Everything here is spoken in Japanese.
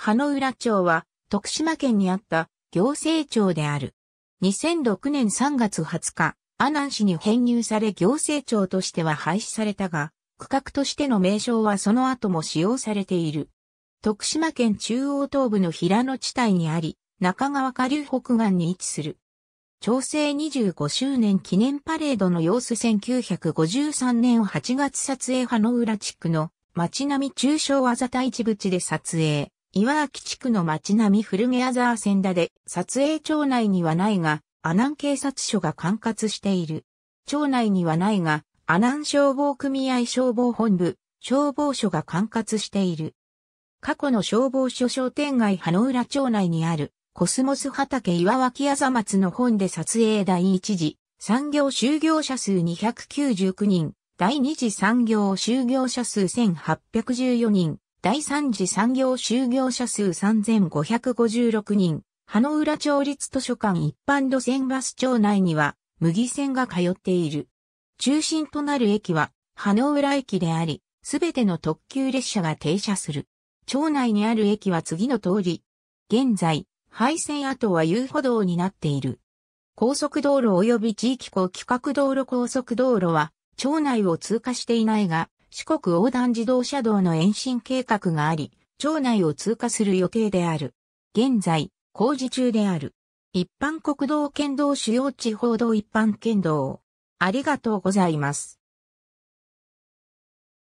羽の浦町は徳島県にあった行政庁である。2006年3月20日、阿南市に編入され行政庁としては廃止されたが、区画としての名称はその後も使用されている。徳島県中央東部の平野地帯にあり、中川下流北岸に位置する。調整25周年記念パレードの様子1953年8月撮影派の浦地区の町並み中小あざた一淵で撮影。岩脇地区の街並み古毛アザー田で、撮影町内にはないが、阿南警察署が管轄している。町内にはないが、阿南消防組合消防本部、消防署が管轄している。過去の消防署商店街羽浦町内にある、コスモス畑岩脇あざ松の本で撮影第1次、産業就業者数299人、第2次産業就業者数1814人、第三次産業就業者数3556人、ノウ浦町立図書館一般路線バス町内には、麦線が通っている。中心となる駅は、ノウ浦駅であり、すべての特急列車が停車する。町内にある駅は次の通り。現在、廃線跡は遊歩道になっている。高速道路及び地域高規格道路高速道路は、町内を通過していないが、四国横断自動車道の延伸計画があり、町内を通過する予定である。現在、工事中である。一般国道県道主要地方道一般県道。ありがとうございます。